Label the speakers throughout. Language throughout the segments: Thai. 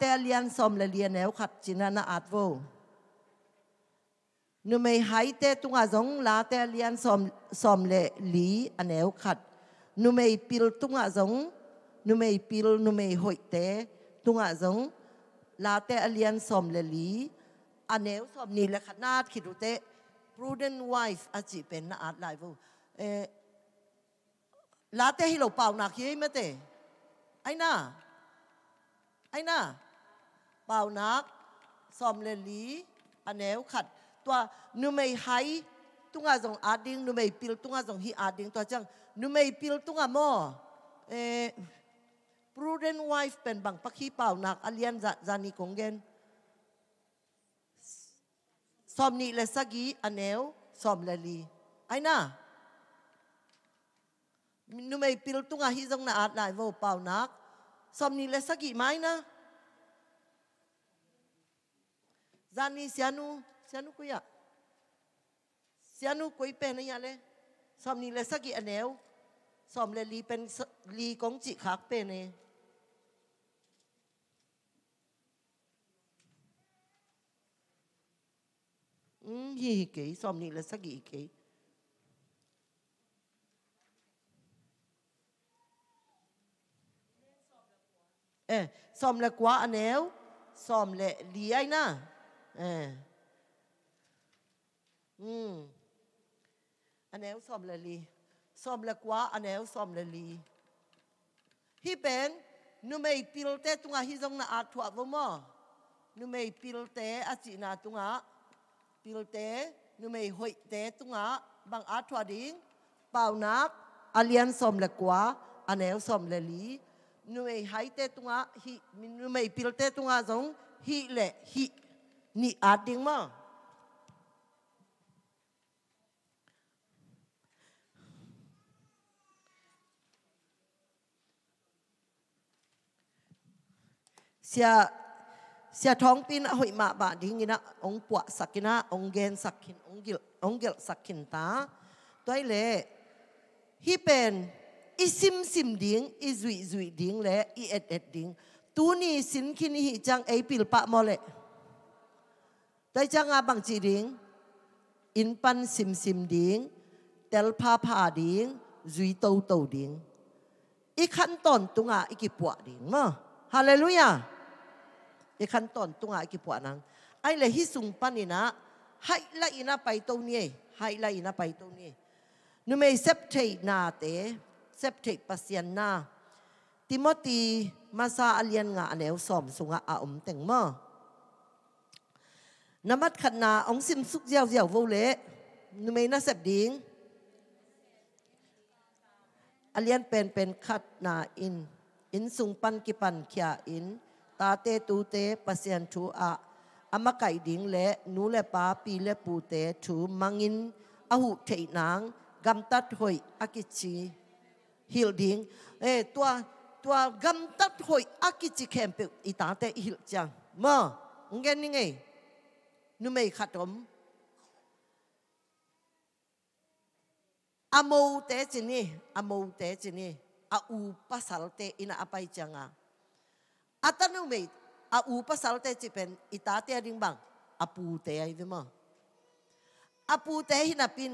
Speaker 1: แต่เลียนสมเลเรียนแนวขัดจินานาอาดโวนุไม่หายแต่ตุงอาจงลาแต่เลียนสมสมเลลีอันแนวขัดนุไม่ปิลตุงอาจงนุไม่ปิลนุไม่หอยแต่ตุงอาจงลาแต่เลียนสมเลลีอันแนวสมนี่แหละขนาดคิดดูเต prudent wife อาจิเป็นนาอาดไลวูเอลาแต่ให้เราเป่าหนักยีะไม่เตไอ้น่าไอ้น่าเป่านักซอมเลลีอันแนวขัดตัวนุไม่หายตุงอาจงอาดิงนุไม่ปิลตุงอาจงฮีอาดิงตัวจัง นุไม่ปิลตุงอาโมอเอพรูเดน t w ฟ f เป็นบังปักฮีเป่านักอเลียนจานนีคงเกนซอมนี่เลสกีอันแนวสอมเลลี ไอ้น่านุไม่ปิลตุงอาฮีจงน่าอาดไหลโวเป่านักซอมนี่เลสกีไหมนะซานีเซียนูเซียนูคุยอะเซียนูคุยเป็นอะไรเลยซอมนี่เลยสักกี่อันเดียวซอมเลยลีเป็นลีกงจิขักเป็นเนีอืมยี่กี่ซอมนี่เลยสักกี่กี่เออซอมเลกว่าอันเนีวซอมเลลีไอ้น่า Mm. Anel somle li. Somle kwa anel somle li. Hi ben, nu mei pilte tunga hi zong na atua vomo. Nu mei pilte aci na tunga. Pilte, nu mei hoi te tunga bang atua ding. Pau nak, alian somle kwa anel somle li. Nu mei hai te tunga hi, nu mei pilte tunga zong hi le hi ni ading ma. Sia sia thong pin hoi ma ba na ong pua sakina ong gen sakin ong gil ong gil sakin ta toy le hi pen isim sim ding izui zui ding le i et et ding tu ni sin khin hi chang ei pil pa mo le แต่จังอาบังจีดิง อินปันซิมซิมดิงเตลพาพาดิง จุยโตโตดิง อีขั้นตอนตุงอาอีกปวดดิงมั้งฮาเลลูยาอีขั้นตอนตุงอาอีกปวดนังไอเลฮิสุงปันนี่นะให้ละอินาไปตรงนี้ให้ละอินาไปตรงนี้นุเมเซปเทนาเตเซปเทปัสยนนาติโมตีมาซาอเลียนงาเนวสอมสุงอาอมเต็งมั้งนมัดขันนาองซิมสุกเจ้ยเจ้ยวโวเละนุเมน่าเสบดิงอเลียนเป็นเป็นขัดนาอิน อินสุงปันกิปันขียอินตาเตตูเตปเสียนทูอะอามาไก่ดิงเละนูเละปาปีเละปูเตถูมังอินอาหุเทนางกำตัดหอยอากิจิฮิลดิงเอตัวตัวกำตัดหอยอากิจิแคมเปอีตาเตฮิลจังมาอเงี้ยนี่ไงนูไม่ขัดผมอโมเตจินีอโมเตจินีอาอูปัสลเตอินาอภัยจังอาตานูไม่ออูปัสลเตจิเป็นอิตาเตอริงบังอปูเตอิดมาอปูเตหินาปิน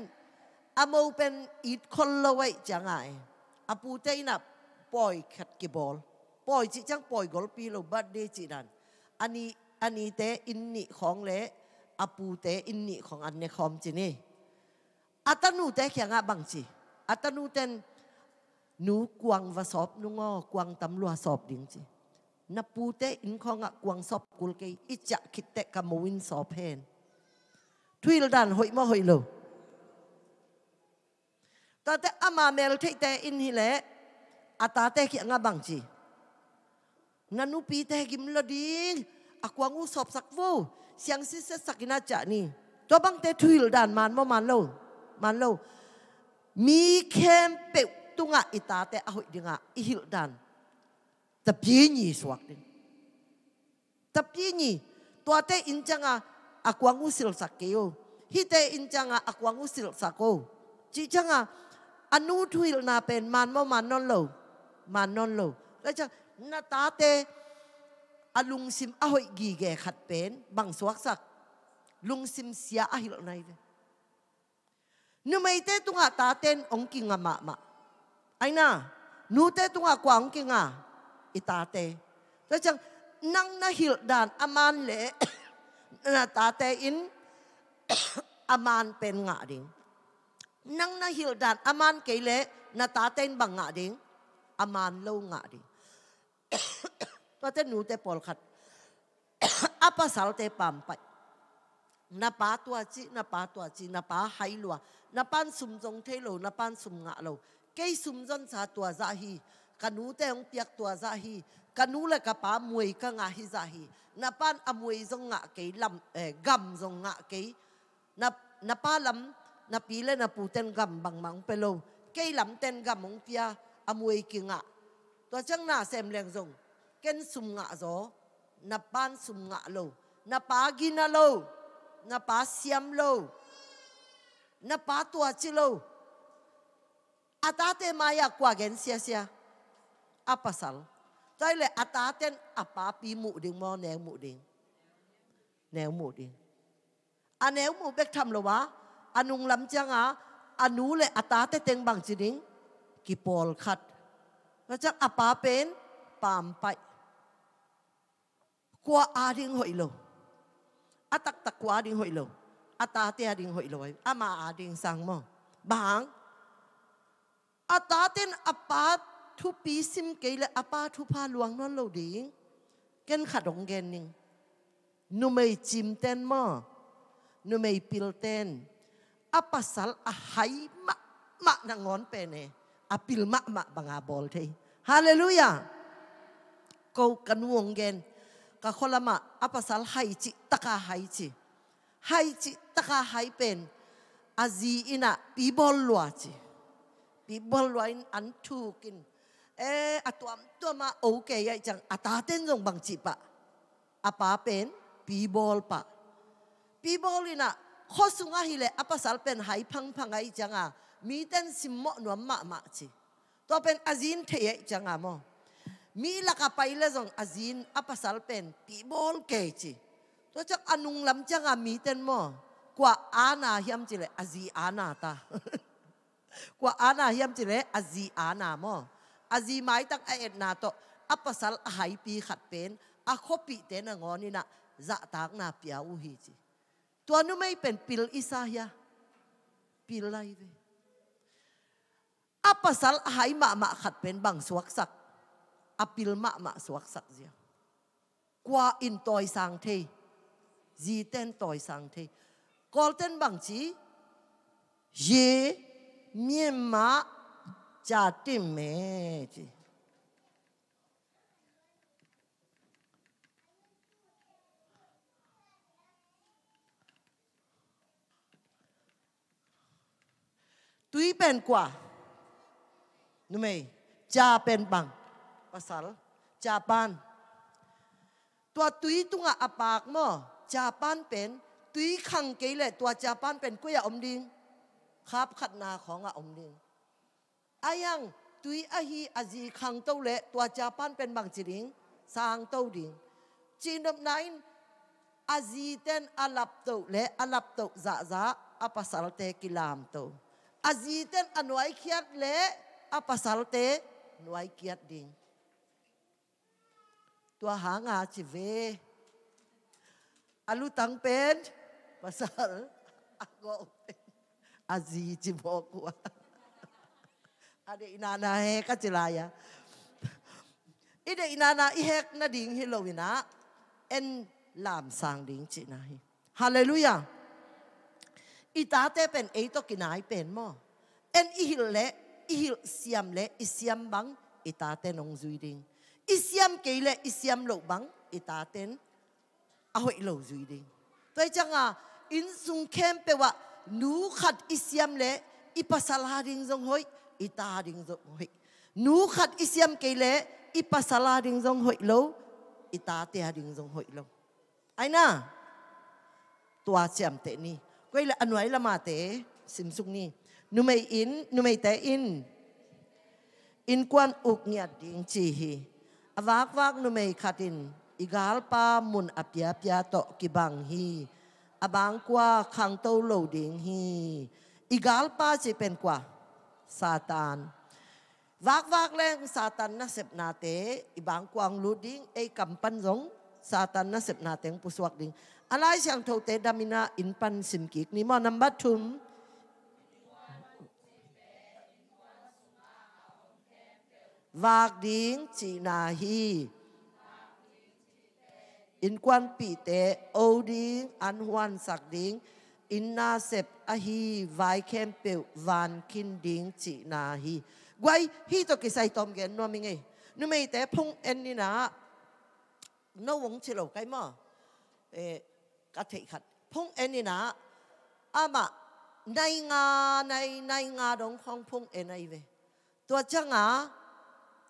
Speaker 1: อโมเป็นอิดคนละไว้จังไงอปูเตหินับปอยขัดกีบอลปอยจิจังปอยกอลปีโลบัดเดจินันอันนี้อันนี้เตอินนี่ของเละอปูเตอินนี่ของอันเนคอมจีนี่อัตนูเตเขียงอะบังจีอัตนูเตนนูกวางวสอบนุงอกวางตำรวจสอบดิ่งจีนับปูเตอินของอะกวางสอบกุลเกอิจักคิดเตกมวินสอบเพนทุยลดันหอยมาหอยโลตาเตอามาเมลเทเตอินฮิเลอาตาเตเขียงอะบังจีนันุปีเตกิมลดิงอากวางูสอบสักวู siang si se sakina cha ni to bang te thuil dan man mo man lo man lo mi kem pe tunga ita te a hoi dinga i hil dan ta pi ni swak din ta pi ni to te in changa akwangu sil sakyo hi te in changa akwangu sil sako chi changa anu thuil na pen man mo man non lo man non lo ta cha na ta te a lungsim a hoi gi khat pen bang suak sak lungsim sia ahil hil nai ve nu mai te tunga ta ten ong ki nga ma ma aina nu te tunga kwa ong ki nga ita te ta chang nang na hil dan aman le na ta te in aman pen nga ding nang na hil dan aman ke le na ta ten bang nga ding aman lo nga ding Tuate nu te pol khat. Apa sal te pampai. Na pa tua chi, na pa tua chi, na pa hai lua. Na pan sum zong te lo, na pan sum ngạ lo. Kei sum zon sa tua za hi. Kanu te ong piak tua za hi. Kanu le ka pa mui ka ngạ hi za hi. Na pan amui zong ngạ kei lam, eh, gam zong ngạ kei. Na, na pa lam, na pi le na pu ten gam bằng mang pe lo. Kei lam ten gam ong pia amui mui ki ngạ. Tua chang na sem leng zong ken sum nga zo na pan sum nga lo na pa gi na lo na pa siam lo na pa tua chi lo atate maya kwa gen sia sia apasal tai le ataten apa pi mu ding mo ne mu ding ne mu ding a ne mu bek tham lo wa anung lam chang a anu le atate teng bang chi ding ki pol khat ราจะอปาเป็นปามไป qua a ding hội lo a tắc tak qua ding hội lo a ta te a ding hội lo a ma a ding sang mo bang a ta tên a pa thu pi sim ke le a pa thu pha luang non lo ding ken kha dong gen ning nu mei chim ten mo nu mei pil ten a sal a hai ma ma na ngon pe ne a pil ma ma banga bol thei hallelujah câu cần wong gen ka kholama apasal hai chi taka hai chi hai chi taka hai pen azi ina pibol lua chi pibol lua in an thu kin e atuam tuama ok ai chang ataten jong bang chi pa apa pen pibol pa pibol ina khosunga hile apasal pen hai phang phang ai changa mi ten simmo nuam ma ma chi to pen azin thei ai changa mo Mila laka paila zong azin apa salpen ti bol keci. Tu cak anung lam cak mi mo. Kwa ana hiam cile azi ana ta. Kwa ana hiam cile azi ana mo. Azi mai tak aet na to sal hai pi khat pen a kopi ten ngoni na za tak na pia u ci. Tu mai pen pil isahya ya. Pil lai ve. Apasal ahai ma ma khat pen bang suak sak apil ma ma suak sak zia qua in toy sang the gì tên toy sang the call tên bằng chỉ ye mien ma cha tim me chi tuy qua, quả nume cha bên bằng pasal Japan. Tua tui tunga apak mo Japan pen tui khang ke le tua Japan pen ko ya om ding khap khat na khong a om ding. Ayang tui ahi aji khang to le tua Japan pen bang chi ding sang to ding. Chin up nine aji ten alap to le alap to za za apasal te kilam to. Aji ten anwai khiat le apasal te nuai kiat ding. ตัวหางาจิเวอาลูตังเป็นภาษาอากงอาจีจิบอกว่าอาเดอินานาเฮกจิลายะอีเดอินานาอีเฮกนาดิ่งฮิโลวินะเอ็นลามสางดิ่งจินาฮิฮาเลลูยาอีตาเตเป็นเอตกินายเป็นมอเอ็นอีฮิลเลอีฮิลเซียมเลอีเซียมบังอีตาเตนงจุยดิ่ง isiam ke le isiam lo bang itaten a hoi lo zui ding chẳng à, in sung kem pe wa nu khat isiam le ipasala ding jong hoi ita ding jong hoi nu khat isiam ke le ipasala ding jong hoi lo ita te ding jong hoi lo aina tua cham te ni anh ấy anwai lama te sim sung ni nu mày in nu mày te in in quan uk nhạt ding chi hi อวากวากนุไม่ขัดินอีกาลปามุนอพยาพยาโตกิบังฮีอบังกว่าขังโต้โลดิงฮีอีกาลปาจะเป็นกว่าซาตานวากวากแรงซาตานนะเสพนาเตอีบังกว่างลูดิงไอ้กำปันสงซาตานนะเสพนาเตงปุสวกดิงอะไรเชียงโตเตดามินาอินปันสิมกิกนี่มอนัมบัตทุมวากดิงจีนาฮี อินควันปีเตโอดิงอันฮวนสักดิงอินนาเซปอะฮีวายเคมเปวฟานคินดิงจีนาฮีไว้ฮีตกิไซตอมเกนนัวมิงเอนุเมยเตพงเอ็นนีนาน้วงเชลไกมอเอกะเทขัดพงเอ็นนีนาอามะในงาในในงาดงของพงเอ็นไอเวตัวจ้างา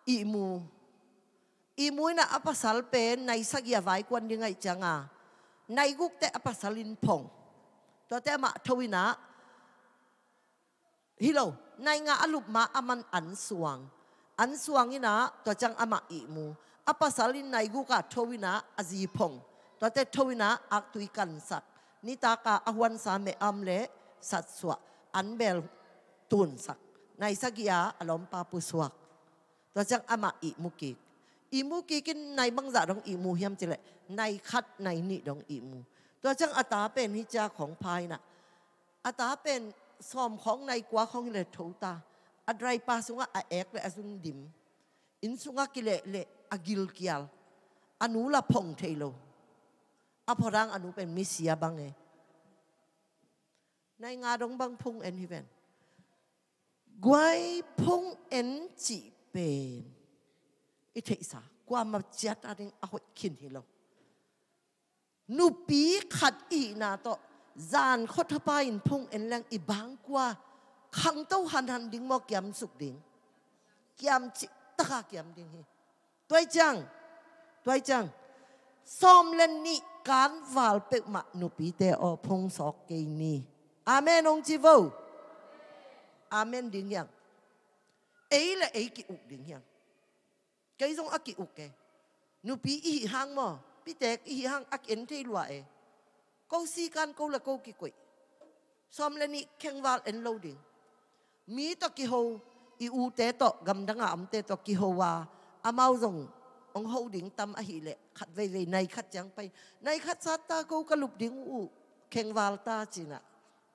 Speaker 1: imu imu na apasal pe na isa ya vai kwan ni ngai changa na iguk te apasalin phong to te ma thawina hilo na nga alup ma aman an suang an suang ina to chang ama imu apasalin nai guka thawina azi phong to te thawina ak tui kan sak ni ta ka ahwan sa me am le sat suwa an bel tun sak nai sak ya alom pa pu suak ตัวจังอามาอิมุกิกอิมุกิกินในบังจาดองอิมูเฮียมจิเลในคัดในนิดองอิมู ตัวจังอาตาเป็นฮิจาของภายน่ะอาตาเป็นซอมของในกว่าของเลทูตาอัไรปาสุงะอาเอกและอสุนดิม อินสุงะกิเลเลอากิลกิลอนุละพงเทโลอภรังอนุเป็นมิเสียบังเอในงาดงบังพุงเอ็นฮิเวนกวยพุงเอ็นจีเป็นอิทธิสาความมาจัดอะไรอาหอยขินฮิโลนูปีขัดอีนาโตจานคดทปายินพงเอ็นแรงอีบางกว่าขังเต้าหันหันดิ้งมอเกียมสุกดิ้งเกียมจิตะกาเกียมดิ้งฮีตัวจังตัวจังซอมเล่นนี่การวาลเป็กมานูปีเตอพงสอกเกนีอาเมนองจิโวอาเมนดิ้งยัง ấy là ấy cái ục đỉnh hiang cái giống ác cái ục cái nu bị ý hang mà bị tẹt ý hang ác ấn thế loại câu si can câu là câu kỳ quỷ xóm lên đi khen vào ấn lâu điện mi to kỳ hầu i u tế to gầm đang ẩm tế to kỳ hầu à amau à rồng ông hầu đỉnh tâm a lệ khát về về này khát chẳng bay này khát sát ta câu cái lục đỉnh u khen vào ta chỉ nè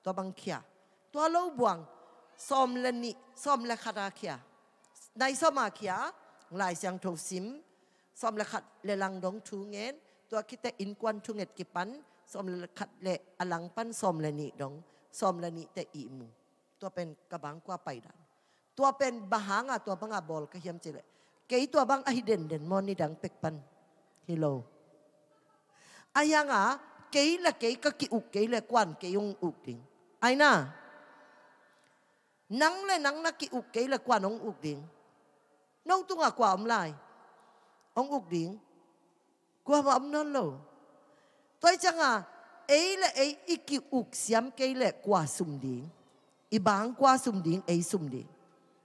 Speaker 1: to bằng kia to lâu buang สมละนิสมละคาราเคีย ในสมาเคียลายเสียงโทซิมสมละขัดเลลังดงทูเงินตัวคิดแต่อินกวนทุงเงกิปันสมละขัดเลอลังปันสมละนิดงสมละนิแต่อีมู ตัวเป็นกระบังกว่าไปดันตัวเป็นบหางอ่ะตัวบังอะบอลก็เฮียมเจเลยเกยตัวบังอหิเด่นเด่นมอนี่ดังเป็กปัน ฮิโลอายังอ่ะเกยละเกยก็กิอุกเกยละกวนเกยงอุกดิงไอ้น่า nắng lên nắng nó kí ục cái là quan ông ục điện nông tung à quả ông lại ông ục điện qua mà ông nó lô tôi chẳng à ấy là ấy ý kí ục xiêm cái là quả sum điện ý bang quả sum điện ấy sum điện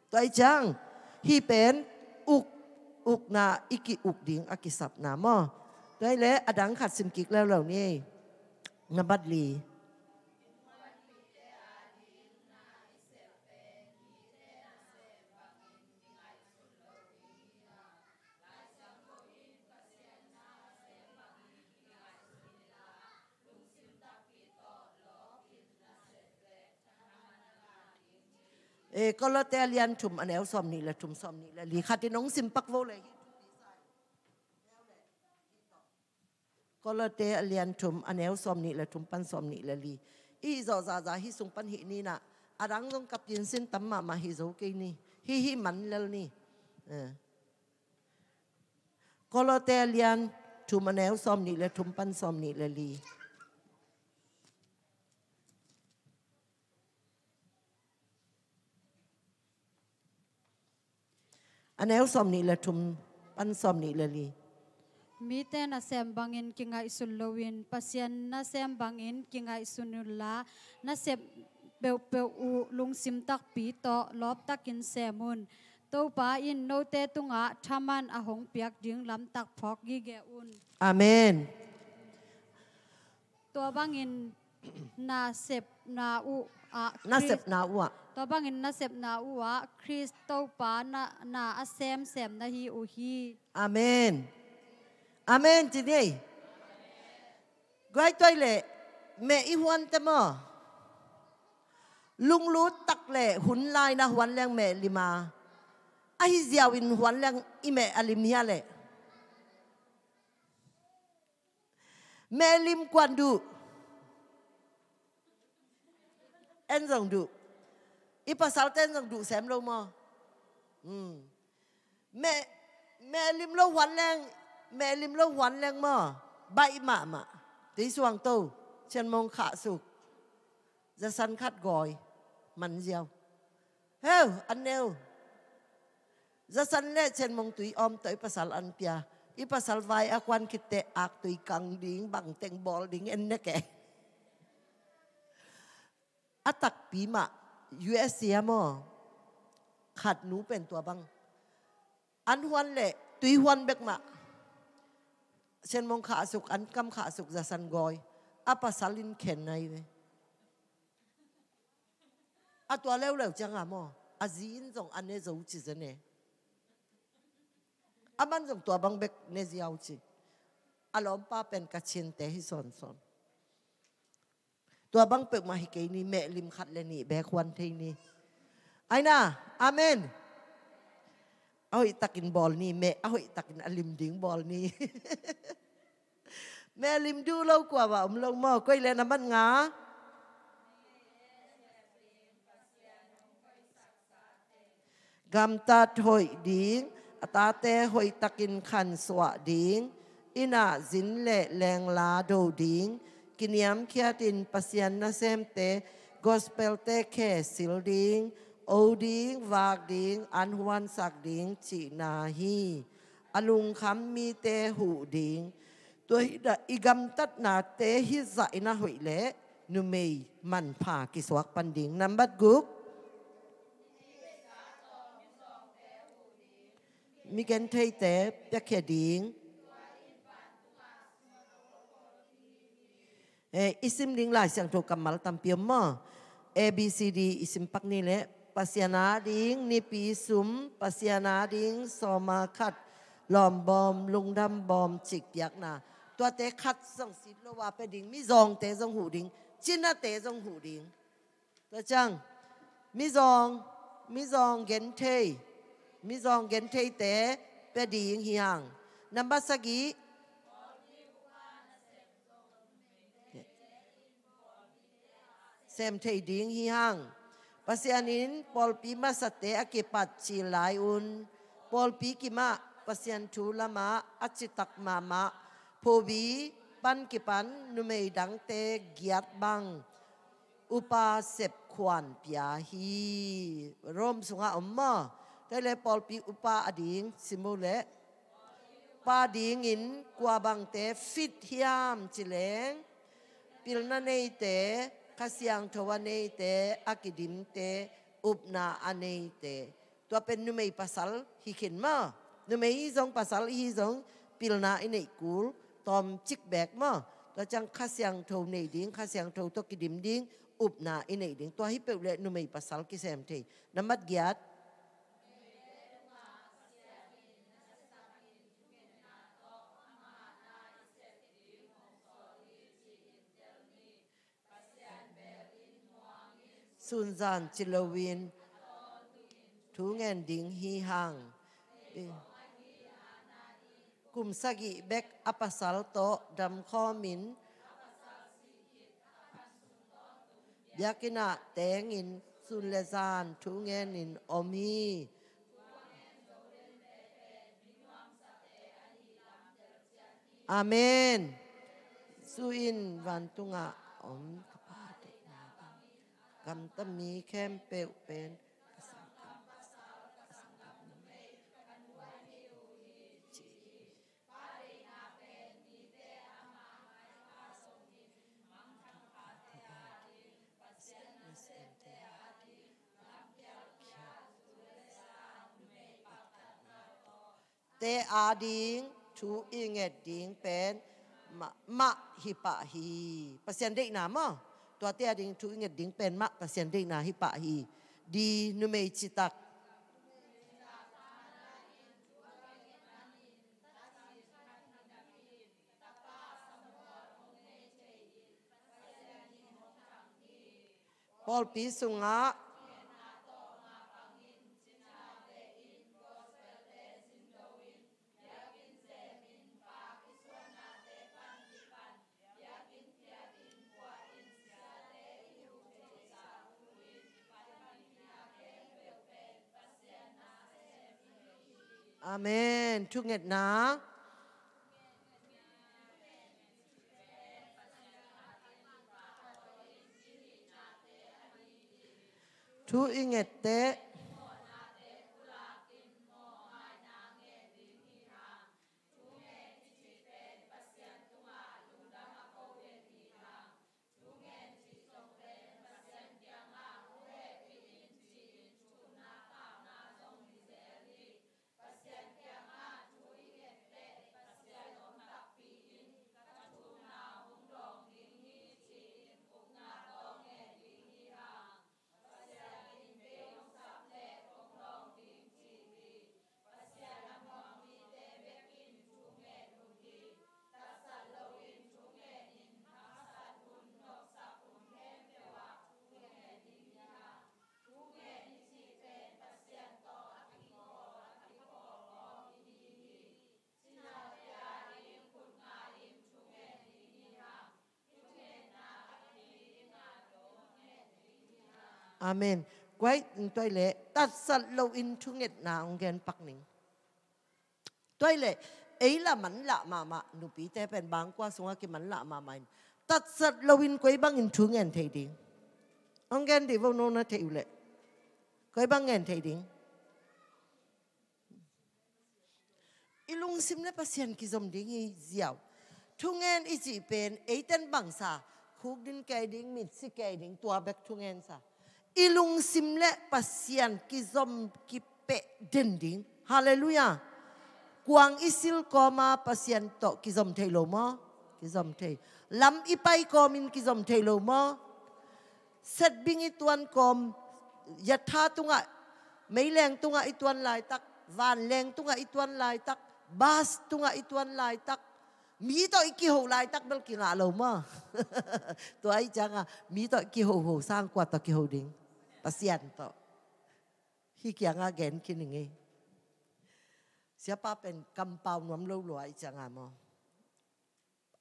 Speaker 1: tôi chẳng hi bén ục ục na ý kí ục điện à kí sập nà mò tôi lẽ à đắng khát sim kí leo lầu nè ngắm bắt lì เอก็ลเตเรียนชุมอันแล้วซอมนี่และชุมซอมนี่และลีคาตินงซิมปักโวเลยก็ลเตเลียนชุมอันแล้วซอมนี่และชุมปันซอมนี่และลีอีจอจาจาฮิสุงปันหินี่นะอารังลงกับยินสินตัมมามาฮิโซกินี่ฮิฮิมันแล้วนี่เออก็ลเตเรียนชุมอันแล้วซอมนี่และชุมปันซอมนี่และลีอันเอลซอมนี่ละทุมปันซอมนี่ละลี
Speaker 2: มีแต่นาเซมบังเอินกิงไอสุลลวินพัสยันนาเซมบังเอินกิงไอสุนุลลานาเซเปลเปลอูลุงซิมตักปีโตลอบตักกินเซมุนตัวป้าอินโนเตตุงะาชามันอาหงเปียกดึงลำตักพอกยี่เกอุนอามีนตัวบังเอินนาเซบนาอุอานาเซบนาอุอตัวบางอินนะเสพนาอุวะคริสต์ตัวปานานาอาเซมเซมนะฮีอุฮี
Speaker 1: อาเมนอาเมนจีนี่ไกลตัวเล่เมอีฮวันเตมอลุงรู้ตักเล่หุ่นลายนะวันเลี้ยงเมลิมาอาฮิเซียวินวันเลี้ยงอีเมอลิมเนียเล่เมลิมกวนดูเอ็นซองดู ipa salten tên du sem lo lâu um mẹ mẹ lim lâu wan leng mẹ lim lâu wan leng ma bai mạ mạ tí suang tu chân mong khả sục ra săn khát gọi mắn gieo heo anh nêu ra săn lệ chân mong tùy om tới pasal ăn pia i pasal vai ác quan kit tệ ác tùy căng đính bằng teng bol đính en nè kẻ atak pima US เสียมอขัดหนูเป็นตัวบังอันหวนเละตุยหวนเบกมาเช่นมงขาสุกอันกำขาสุกจะสันกอยอาปัสลินเข็นในเวอาตัวเล่วเล่วจังอะมออาจีนจงอันเนจูจิจะเนอามันจงตัวบังเบกเนจิเอาจิอารมณ์ป้าเป็นกระชินแต่ฮิสอนสอนตัวบังเปิกมาให้เกนี่แม่ลิมขัดเลยนี่แบควันเทนี่ไอ้น่ะอาเมนเอาอีตักินบอลนี่แม่เอาอีตักินอลิมดิงบอลนี่แม่ลิมดูเรากว่าว่าอมลงมอก้อยแล้วน้ำมันงาก a มตาถอยดิงตาเตหอยตักินขันสวะดิงอินาจินเละแรงลาโดดิ้ง kiniam kiatin pasian na sem te gospel te ke sil ding o ding wag ding an huan sak ding chi na hi alung kham mi te hu ding tôi đã igam tat na te hi dạy na hội lễ nu mei man pha ki swak pan ding nam bat gup mi gen thei te pya khe ding เออิสิมดิงลาเสียงโทรกำมาลตงเพียมอบี ABCD อิสิมปักนี่แหละปัสยานาดิงนิปีสุมปัสยานาดิงสอมาคัดลอมบอมลุงดำบอมจิกยักนา ตัวเตะคัดส่งสิบโลวาเปดิงมิจองเตะจงหูดิงชินาเตะจงหูดิงตัวจังมิจองมิจองเกนเทมิจองเกนเทเตะเปดิงเฮียงนัมบัสกีเซมเทดิงฮิฮังปัสยานินปอลปีมาสเตอกิปัดชีลายอุนปอลปีกิมาปัสยานทูละมาอัจิตักมามะพูบีปันกิปันนุเมดังเตกียรบังอุปาเสบขวานปยาฮีร่มสุงาอมมาได้เลยปอลปีอุปาอดิงสิมูเลปาดิงินกว่าบังเตฟิตฮิามจิเลงปิลนาเนเต khá siang thâu anh ấy tế akidim tế up na anh ấy tế tua pen nu mei pasal hi khin ma nu hi zong pasal hi zong pilna in ei kul tom chik bek ma tua chang khá siang thâu nei ding khá siang thâu to kidim ding up na in ei ding tua hi pe le nu mei pasal ki sem thei mắt giat sun zan chi lo win thu ngen ding hi hang kum sagi bek apasal to dam kho min yakina tengin sun le zan thu ngen in omi, Amen. Suin vantunga om kapal. กัมตมีแคมเปวเป็นเตอาดิงทูอิงเอดิงเป็นมะมะฮิปะฮีประเซ็นตได้นะมั้ง tua te ading tu inget ding pen mak kasian ding na hi di numei citak Paul Pisunga Amen. Tunget na. Tu inget te. Amen. Quay ừ, tôi lệ ta sát lâu in chung nghẹt na ông gen bắc ninh. Tôi lệ ấy là mắn lạ mà mà nụ bí tế bèn bán qua xuống cái mắn lạ mà mà ta sát lâu in quay băng in chung nghẹt thầy đi. Ông gen thì vô nô na thầy lệ. Quay băng nghẹt thầy đi. Ilung sim le pasien ki zom ding i ziao. Thung en i chỉ pen ấy tên bằng sa. Khúc din cái ding mít si cái ding tua bek thung en sa ilung simle pasian ki zom ki pe dending hallelujah kuang isil koma pasian to ki zom thelo mo ki zom thei lam ipai komin ki zom thelo mo set bing tuan kom yatha tunga mei leng tunga itwan lai tak van leng tunga itwan lai tak bas tunga itwan lai tak mi to kỳ hậu lại tắc bên kỳ ngã lâu mà tôi ấy chẳng mi to kỳ hậu hậu sang qua tắc kỳ hậu đỉnh าเสียนต่อีฮเกียงอาเกนคิดย่างงี้เสียป้าเป็นกำเปาหนุ่มรวยจังอะมอ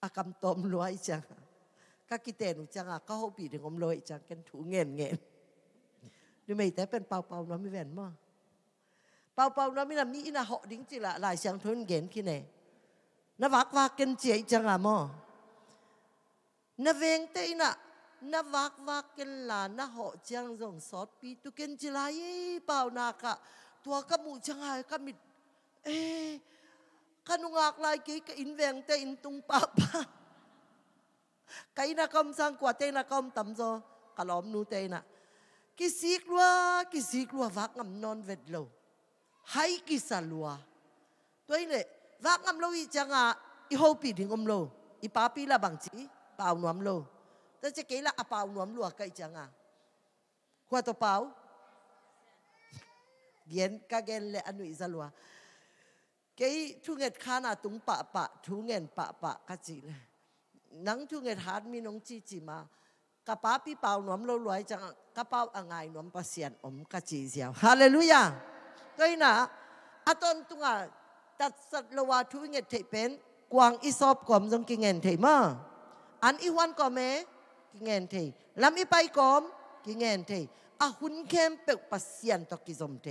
Speaker 1: อากำตมรวยจังก็กิเตนุจังอะก็หอบีดงมรวยจังกันถูเงินเงินดูไม่แต่เป็นเปาเปาหนุ่มไม่แวนมอเปาเปาหนุ่มนี่มีอินาหอดิ้งจีละลายเสียงทุนเงินคิดไงนวักวากันเจียจังอะมอนเวงเตยนะ na vak vak ken la na ho chang zong sot pi tu ken chi lai pau na ka tua ka mu chang hai ka mit e ka nu ngak lai ki ka in veng te in tung pa pa kai na kom sang kwa te na kom tam zo ka lom nu te na ki sik lua ki sik lua vak ngam non vet lo hai ki sa lua tôi lệ vác ngam lâu y chang à y hô pi đình om lâu y pa pi là bằng chỉ bảo nuam lâu แต่จะเกล้าอเปาหนวมหลวกกจังอ่ะขวตัวเปาเย็นกะเ็นเลอนุอิสลัว เกยทุงเงขานาตุงปะปะทุงเงินปะปะกะจิเลยนังทุงเงฮาร์มีน้องจีจีมากระป๋าพี่เปาหนวมเราลวยจังกระเป๋าอ่างไงหนวมประเสียนอมกะจีเสียวฮาเลลูยาก็ยนะอาตอนตุงอ่ะ ตัดสัตว์ละวาทุงเงเทเป็นกวางอิซอบกอมจงกิเงินเทมาอันอีวันก็เมกิเงนเทลำอีไปกอมกิเงนเทอาหุนเข้มเปกปัสเซียนตอกิจมเท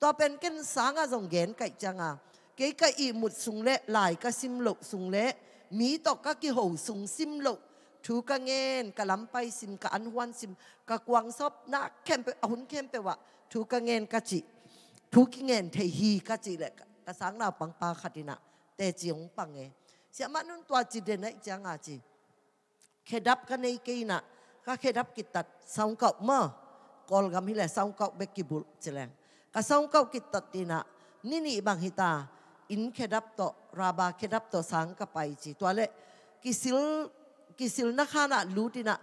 Speaker 1: ตัวเป็นกันสางอาจงเงนไก่จังอาเกะกอีมุดสุงเละลายก็ซิมลกสุงเละมีตอกก็กิหูสุงซิมลกถูกะเงนกะลำไปซิมกะอันหวนซิมกะกวางซบนักเข้มเปอาหุนเข้มเปวะถูกะเงนกะจิถูกิเงนเทฮีกะจิแหละกะสางนาปังปาขัดินะเตจิองปังเงเสียมันนุนตัวจีเดนไอจังอาจีเคดับกันในกีน่ะก็เคดับกิตัดสังเก้าเมื่อกอลกำฮิเลสังเก้าเบกิบุลเจริงก็สังเก้ากิตัดตีน่ะนี่นี่บางฮิตาอินเคดับต่อราบาเคดับต่อสังกับไปจีตัวเล็กิสิลกิสิลนักฮานะลู้ตีน่ะ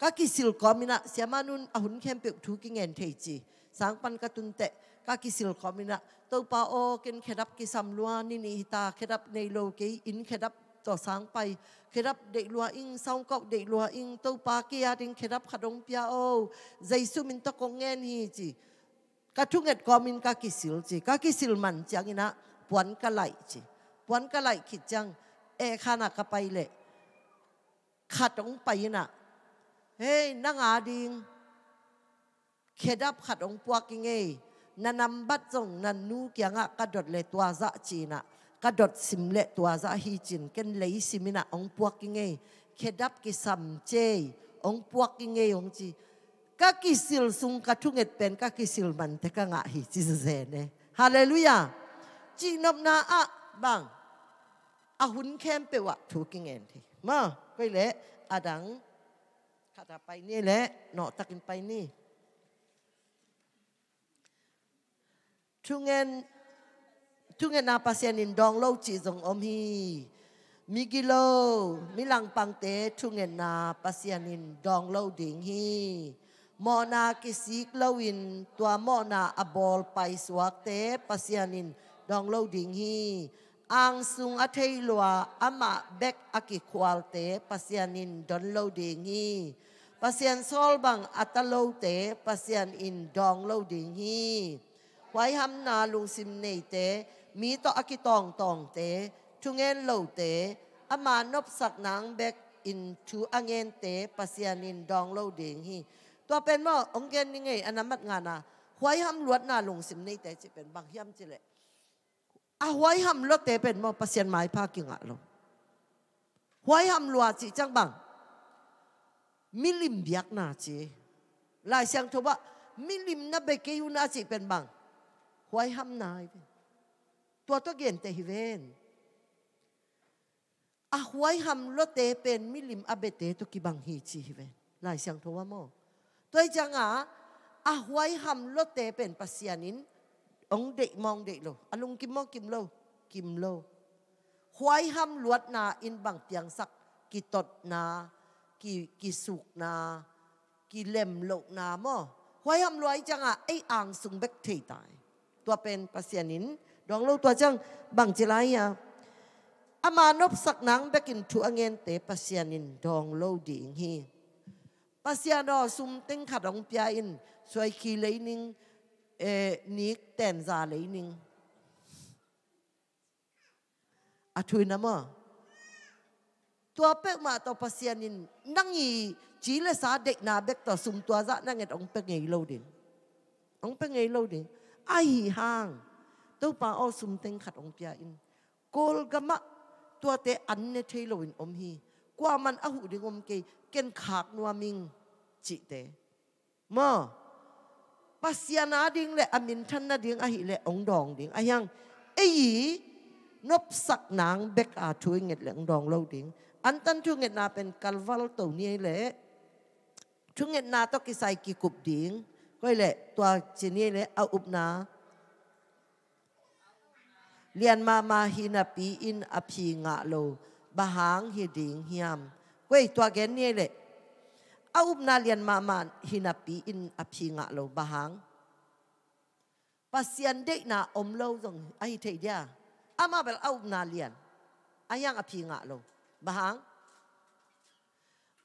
Speaker 1: ก็กิสิลกอมินะเสียมานุนอหุนเข้มเปียกทุกิเงนเทจีสังปันกัตุนเตก็กิสิลกอมินะตัวป้าโอเกินเคดับกิสัมลวนนี่นี่ฮิตาเคดับในโลกีอินเคดับต่อสางไปเคดับเด็กลัวอิงสาวกกเด็กลัวอิงตัวปากียาดิงเคดับขดงพิอาโอใจสุมินตะกงเงินฮีจีกระทุ่งเอ็ดกอมินกากิสิลจีกากิสิลมันจังอินะปวนกะไลจีปวนกะไลขิดจังเอขานักไปเลยขัดองไปนะเฮ้ยนางอาดิงเคดับขัดองปวกิงเงนันนำบัดจงนันนูเกียงะกระดดเลตัวจะจีนะกระดดสิมเลตัวซาฮีจินกันเลยสิมินะองพวกกิงเงเคดับกิสัมเจองพวกกิงเงยองจีกะกิสิลสุงกะทุงเอ็ดเป็นกะกิสิลมันแต่ก็งะฮีจิเซเนฮาเลลูยาจีนบนาอะบังอาหุนแคมเปวะถูกกิงเงินทีมาก็เละอาดังขัดไปนี่แหละเนาะตักินไปนี่ทุงเงิ chung dong loading hi dong hi tua abol dong hi ama hi pasien dong hi มีต่ออากิตองตองเตทุงเงินเหล่าเตอมานบสักนางเบกอินทูอังเงินเตปัสยานินดองเหล่าเดงฮีตัวเป็นว่าองเงินยังไงอันนั้นมัดงานนะหวยห้ำลวดนาลงสิมในแต่จะเป็นบางเย่จิเลอะหวยห้ำลวดเตเป็นว่าปัสยานไม้พากิงอะลงหวยห้ำลวดจีจังบังมิลิมเบียกนาจีลายเสียงทว่ามิลิมนับเบกยูนาจีเป็นบังหวยห้ำนายตัวตัวเกนเตฮิเวนอาหวยหำรถเตเป็นมิลิมอเบเตตุกิบังฮีจีฮิเวนลายเสียงทว่าโมตัวจังอาอาหวยหำรถเตเป็นปัสยานิน องเด็กมองเด็กโลอลุงกิมมอกิมโลกิมโลหวยหำลวดนาอินบังเตียงสักกิตดนากิกิสุกนากิเลมโลนามอหวยหำลวยจังอาไออ่างสุงเบกเทตาย ตัวเป็นปัสยานิน rong lo tua chang bang chi lai ya ama nop sak nang bekin thu angen te pasian in dong lo ding hi pasian do sum teng kha dong pia in soi khi lấy ning e ni ten za lấy ning a thui na ma tua pek ma to pasian in nang i chỉ là sa dek na bek to sum tua za nang et ong pek ngei lo ding ong pek ngei lo ding ai hang ตู้ปลาอ้อสุมเต็งขัดองเปียอินโกลกมะตัวเตอันเนเธอโลวินอมฮีกว่ามันอหูดิงอมเกเกนขากนัวมิงจิเตมอปัสยานาดิงและอมินทันนาดิงอหิและองดองดิงอายังไอยีนบสักนางเบกอาช่วยเง็ดแหลงดองเล่าดิงอันตันช่วยเง็ดนาเป็นกัลวัลตัวนี้แหละช่วยเง็ดนาต้องกิใส่กิกุบดิงก็เลยตัวเจนี่แหละเอาอุบนา liền mà mà hin áp in áp hi ngạ lô bà hàng hi đình hiam quay tua gen nè lệ aup na liền mà mà hin áp in áp hi ngạ lô bà hàng pasian dek na om lâu dong ai thấy dia ama bel aup na liền ayang áp hi ngạ lô bà hàng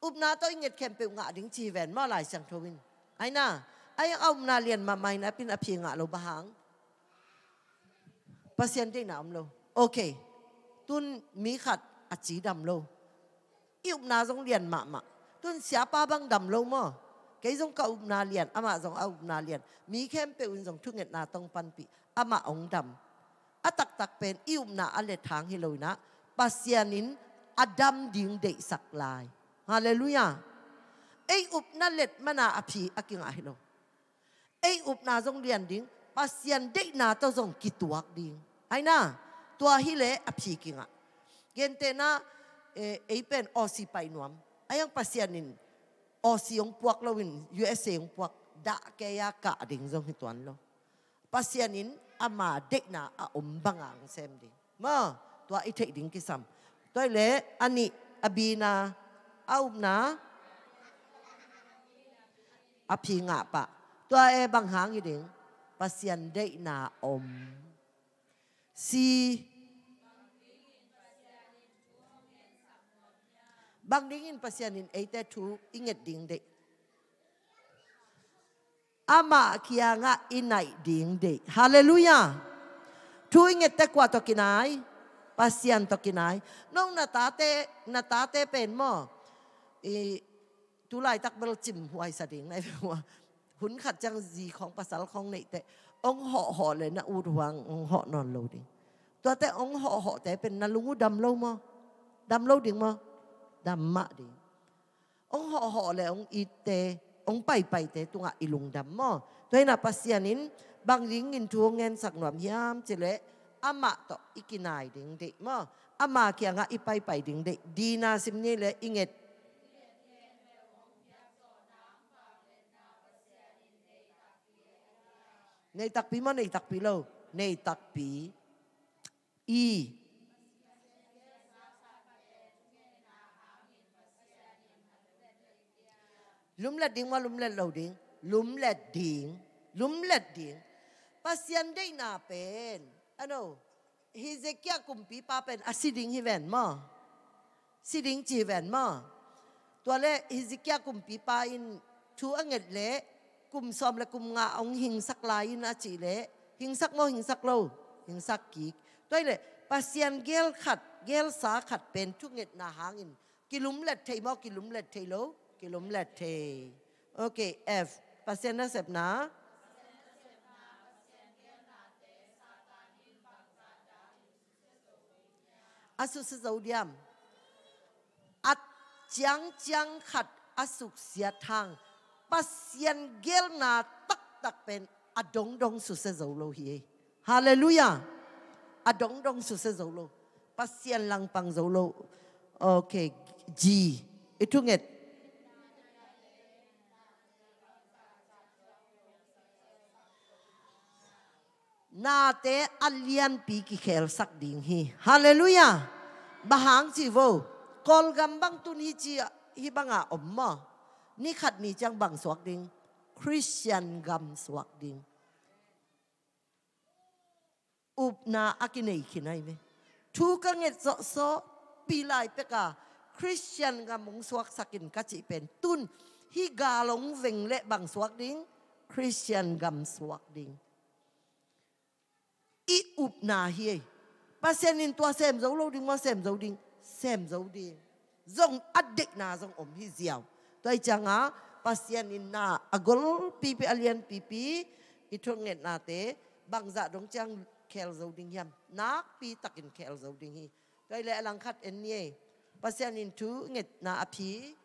Speaker 1: up na tôi nghiệt kem biểu ngạ ding chi vẹn mà lại chẳng thôi ai na ai ông na liền mà mày na pin áp hi ngạ lô bà hàng pasien đi nào lo ok tuân mi khát à chỉ đầm lo yêu na giống liền mà mà, tuân xia ba băng đầm lo mà cái giống cậu na liền à mà giống ông na liền mi khem pe un giống thương nghệ na tông pan bị à mà ông đầm à tắc tắc pen yêu na à lệ tháng hi lôi na pasien in à đầm ding đệ sắc lai, hallelujah ai up na lệ mana à phi à kinh à hi lo ai up na giống liền ding pasien đệ na tao giống kituak ding ไอ้นะตัวฮิเลอภิกิงะเกนเตนะเอเอเป็นออซิไปนวมไอ้ยังปัสยานินออซิยงพวกเราวินยูเอสเอยงพวกดะแกยากะดิ่งจงหิตวันโลปัสยานินอามาเด็กน่ะอาอมบังอังเซมดิมาตัวอิเทดิ่งกิซัมตัวเละอันนี้อบีนาอาอุมนาอภิงะปะตัวเอบังหางอีดิ่งปัสยานเด็กน่ะอมสี่บางดิ้งอินพัศยานินเอเตทูอิงเอ็ดดิ้งเดะอามาคียงะอินไนดิ้งเดะฮาเลลูยาทูอิงเอ็ดเตกวาตอกินไนพัศยานตอกินไนน้องนาตาเตนาตาเตเป็นมออีตลตักเบลจิมหวยสัดิงในหัวหุนขัดจังสีของภาษาของในแต่องหอหอเลยนะอูดวังองหอนอนเลาดิ ตัวแต่องหอหอแต่เป็นนลุงดำเลามั้ดำเลาดิมั้ดำมะดิ องหอหอเลยองอีเตองไปไปเตตัวอีลุงดำมั้ตัวน่ะปัสยานินบางลิงอินทวงเงินสักหน่วมยามเจเลอามะต่ออีกินายดิงเด็มั้อามะเกียงออีไปไปดิงเด็ดีนาสิมนี่เลยอิงเงต Nei takpi mo, nei takpi lo. Nei takpi. I. Lum le ding ma lum le lo ding. Lum le ding. Lum le ding. Pasyan day na pen. Ano? À, Hezekiah kumpi pa pen. Asiding à, hi ven mo. Siding chi ven mo. Tuwa le Hezekiah kumpi pa in tu anget le. ุมซอมและกุมงาองหิงสักลายนะจีเละหิงสักโมหิงสักโลหิงสักกีกด้วยเลยปัสยนเกลขัดเกลสาขัดเป็นทุกเงตนาหางอินกิลุมเล็ดเทมอกิลุมเล็ดเทโลกิลุมเล็ดเทโอเคเอฟปัสยันนะเสพนะอสุสจดียมอัดจังจังขัดอสุเสียทาง pasian gel na tak tak pen adong dong su se zo lo hi e. hallelujah adong dong su se zo lo pasian lang pang zo lo okay g itu nget na te alian pi ki khel sak ding hi hallelujah bahang si vô kol gam bang tun hi chi hi banga omma นี่ขัดมีจังบังสวกดิงคริสเตียนกำสวกดิงอุปนาอักินไอขินไอไหมทูกังเงจโซปีลายเปกาคริสเตียนกำมงสวกสกินกัจิเป็นตุนฮิกาลงเวงเละบังสวกดิงคริสเตียนกำสวกดิงอีอุปนาเฮยปาเซนินตัวเซมเจ้าโลดิงว่าเซมเจ้าดิงเซมเจ้าดิงจงอดเด็กนาจงอมฮิเจียว Toi janga pasian inna agol pipi alian pipi itong nget nate bang za dong chang kel zo ding yam nak pi takin kel zo ding hi toi le alang khat en ye pasian in tu nget na api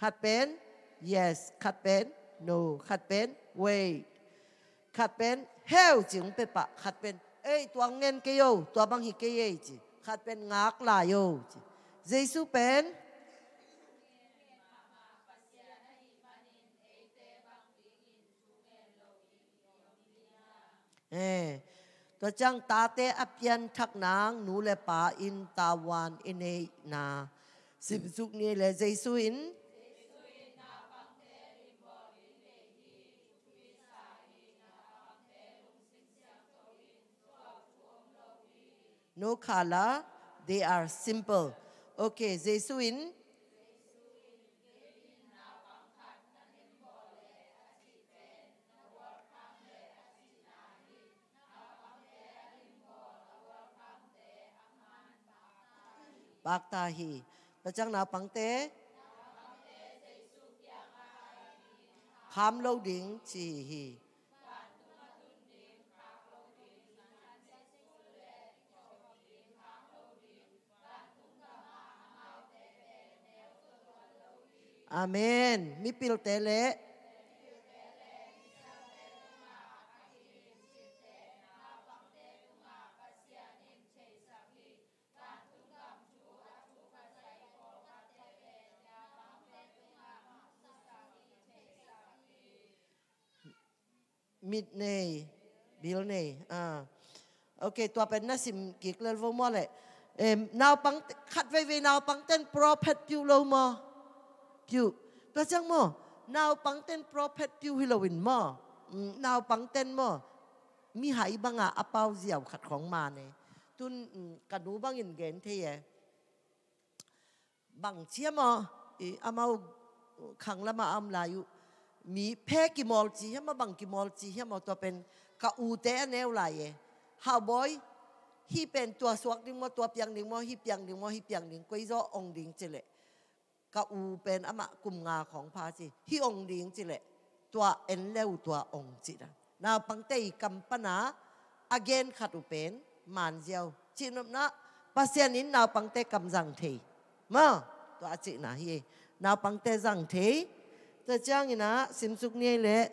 Speaker 1: khat pen yes khat pen no khat pen wait khat pen heo jing pe pa khat pen เอ้ยตัวเงินเกยตัวบางฮิเกยจีขัดเป็นงากลายโยจีเยซูเป็นเอตัวจังตาเตอพยันทักนางหนูและป่าอินตาวานอินเอนาสิบสุกนี้และเจสุอินโนคาลา they are simple okay เจสุอิน o k a ปากตาฮีปะจังนาปังเตคำโลดิงจีฮีอเมนมิปิลเตเลมิดเนยบิลเนยอ่าโอเคตัวเป็นนาสิมกิกเลวมอเลยเอ็นาปังคัดไว้เวนาปังเต้นโปรเพ็ดพิวโลมอพิวตัวจังมอนาปังเต้นโปรเพ็ดพิวฮิโลวินมอนาปังเต้นมอมีหายบางอะอเปาเสียวขัดของมาเนยตุนกระดูบังอินเกนเทียบางเชียมออีอามาขังละมาอำลายุมีเพกิมอลจีเฮมาบังกิมอลจีเฮมาตัวเป็นกาอูเตะแนวไหลฮาบอยฮีเป็นตัวสวกดิ่งมอตัวเปียงดิ่งมอฮีเปียงดิ่งมอฮีเปียงดิ่งก็ยิ่งองดิ่งจิเลกาอูเป็นอมะกุมงาของพาจีฮีองดิ่งจิเลตัวเอ็นเลวตัวองจิระนาปังเตยกัมปนาอาเกนขัดอุเป็นมานเจียวจีนนะปัสเซียนินนาปังเตกัมจังเทมาตัวจินะฮีนาปังเตจังเทจะจ้างอีนะสิมสุกเนี่ยเละ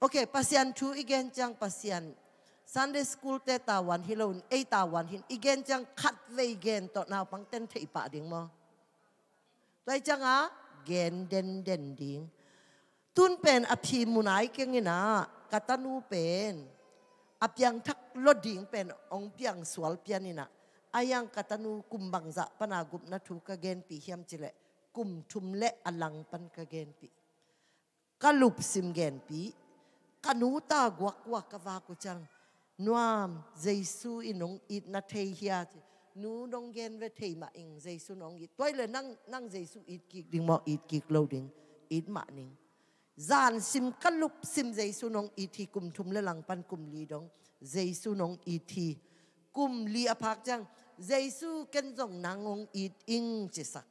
Speaker 1: โอเคปัสยันทูอีกแกนจังปัสยัน Sunday school te ta wan hilon e ta wan hin igen chang khat ve gen to na pang ten thei pa ding mo toi chang a gen den den ding tun pen a thi munai keng ina katanu pen a piang thak lo ding pen ong piang sual pian ina ayang katanu kumbang za pana gup na thu ka gen pi hiam chile kum thum le alang pan ka gen pi kalup sim gen pi kanu ta guak guak ka va ku chang นวมเจสุอินงอิทนาเทียจีนูนงเกนเวทีมาเองเจสุนองอิทตัวเลยนั่งนั่งเจสุอิทกิกดิงมออิทกิกโลดิงอิทมาหนิงจานซิมกลุบซิมเจสุนองอิทีกุมทุมและหลังปันกุมลีดงเจสุนองอิทีกุมลีอภักจังเจสุกันจงนางองอิทอิงจิสัก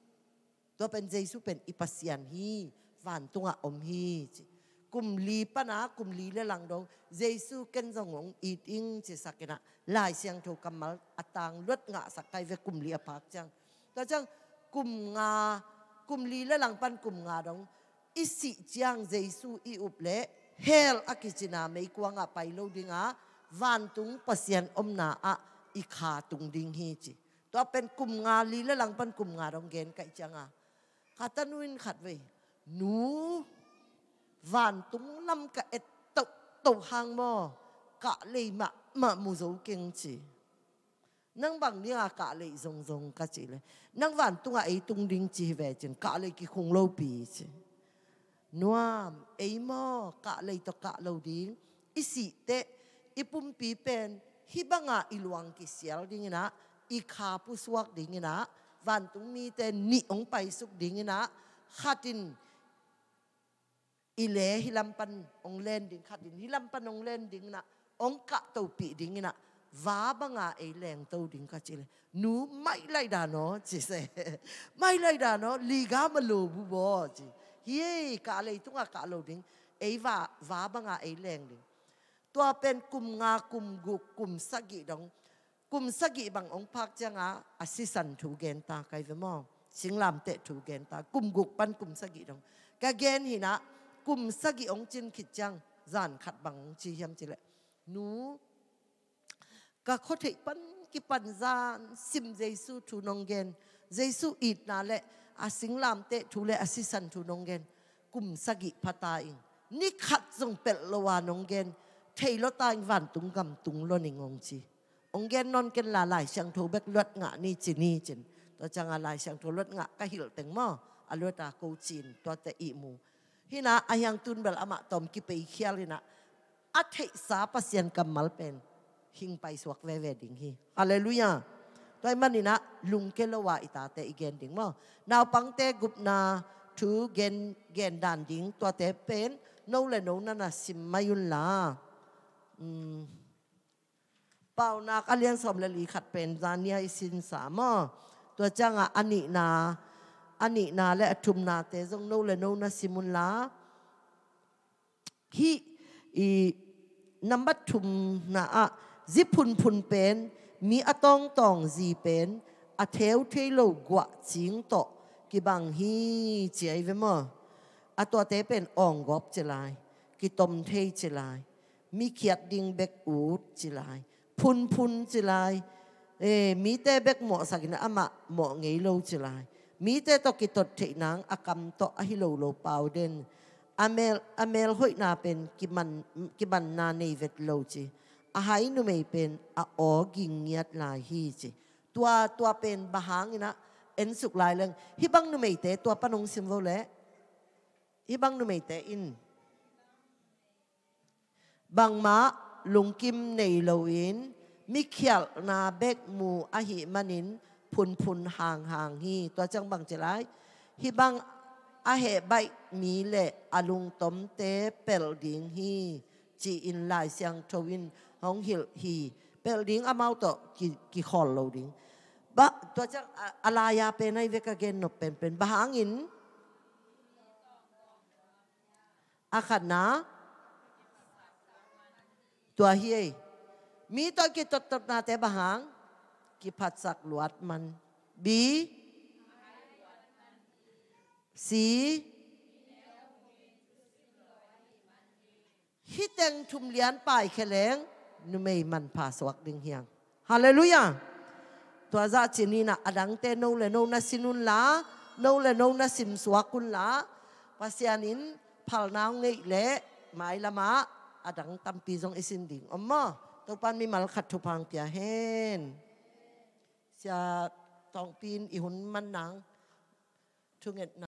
Speaker 1: ตัวเป็นเจสุเป็นอิปัสยันฮีฟันตุงอาอมฮีจิกุมลีปนะกุมลีเลลังดงเยซูกันจงงอีติงเจสักนะลายเสียงถูกกำมัลอตางลวดงะสักไกเวกุมลีอภักจังแต่จังกุมงากุมลีเลลังปันกุมงาดงอิสิจังเจสุอีอุบเลเฮลอกิจินาไม่กวงอะไปโลดิงะวันตุงปเศียนอมนาอะอิขาตุงดิงฮีจิตัวเป็นกุมงาลีเลลังปันกุมงาดงเกนไกจังอ่ะขัดนวินขัดเวหนู van tung năm cả et tộc tộc hàng mò cả lì mà mà mù dấu kinh chỉ nang bằng ni à cả lì rong rong cả chỉ lệ nang van tung à ấy tung đinh chỉ về chân cả lì cái khung lâu bì chỉ nuam ấy mò cả lì tộc cả lâu đinh isi te ipum pi pen hibanga iluang ki sial dingina ikha puswak dingina van tung mi te ni ong pai suk dingina khatin ile hilampan ong len ding khat din hilampan ong len ding na ong ka to pi ding na va banga e leng to ding ka chile nu mai lai da no chi se mai lai da no li ga ma lo bu bo chi ye ka le tu nga ka lo ding e va va banga e leng tua pen kum nga kum gu kum sagi dong kum sagi bằng ông phak changa asisan thu gen ta kai ve mo sing lam te thu gen ta kum guk pan kum sagi dong ka gen hina cùng sa gi ông chin khít chăng giàn khát bằng chi hiếm chi lệ nú cả có thể bắn cái bắn ra sim Giêsu thu nông gen Giêsu ít na lệ à sinh làm tệ thu lệ à sinh san thu nông gen cùng sa gi pata in ni khát dùng bẹt loa nông gen thầy lo ta anh vạn tung gầm tung lo nình ông chi ông gen non gen là lại sang thu bẹt luật ngã ni chỉ ni chỉ tôi chẳng là lại sang thu luật ngã cái hiểu tiếng mò à luật à câu chín tôi tệ ý mù ฮีนาอยังตุนเบลอมะตอมกิเปเคียลินะอัตเหสาปัสยันกัมมัลเป็นหิงไปสวกเวเวดิงฮีฮาเลลูยาตัวมันนี่นะลุงเคลวาอิตาเตอีเกนดิงมอนาวปังเตกุบนาทูเกนเกนดันดิง ตัวเตเป็นนูเลนูนันนะสิมายุลลาอืมเปานาคาเลียนสมเลลีขัดเป็นจานียสินสามอตัวจ้างอันนี้นาอันนี้นาและทุมนาเตจงโนเลโนนาสิมุลลาฮีอีนัมบัตทุมนาอะจิพุนพุนเป็นมีอตองตองจีเป็นอเทวเทโลกวะจิงโตกิบังฮีเจยเวมออตัวเตเป็นอ่องกอบเจลายกิตมเทเจลายมีเขียดดิงเบกอูดเจลายพุนพุนเจลายเอมีเตเบกหมอสักนะอมะหมอไงโลเจลายมีแต่ตกิตตเทนังอากำโตอหิโลโลปาวเดนอเมลอเมลหอยนาเป็นกิมันกิมันนาในเวทโลจีอาหายนุไม่เป็นอาอกิงเงียดลาฮีจีตัวตัวเป็นบาหางนะเอ็นสุกลายเรื่องฮิบังนุไม่เตะตัวปนงสิมโวเลฮิบังนุไม่เตะอินบังมาลุงกิมในโลวินมิเคลนาเบกมูอหิมันินพุนพุนห่างห่างฮีตัวจังบังจิไรฮีบังอาเหบายมีเลอาลุงตมเตเปลดิงฮีจีอินลายเสียงทวินหงหิลฮีเปลดิงอามาตอกิกีฮคอลโลดิงบะตัวจังอาลายาเป็นไอเวกเกนนเป็นเป็นบะหางอินอาขัดนะตัวเฮียมีตัวกิตตตนาแต่บะหางิพัสักลวดมันบีสีฮิเตงชุมเลียนป่ายแขลงนุ่มไม่มันผ่าสวักดึงเฮียงฮาเลลูยาตัวจาจีนีน่ะอดังเตนโนเลโนนัสินุลาโนเลโนนัสิมสวักุลาภาษาอินพัลนาวงิเละไม่ละมาอดังตัมปีจงอิสินดิงอมมอตัวปันมีมาลขัดทุพังเพียเฮนจะตองปีนอีหุนมันหนังทุเงิน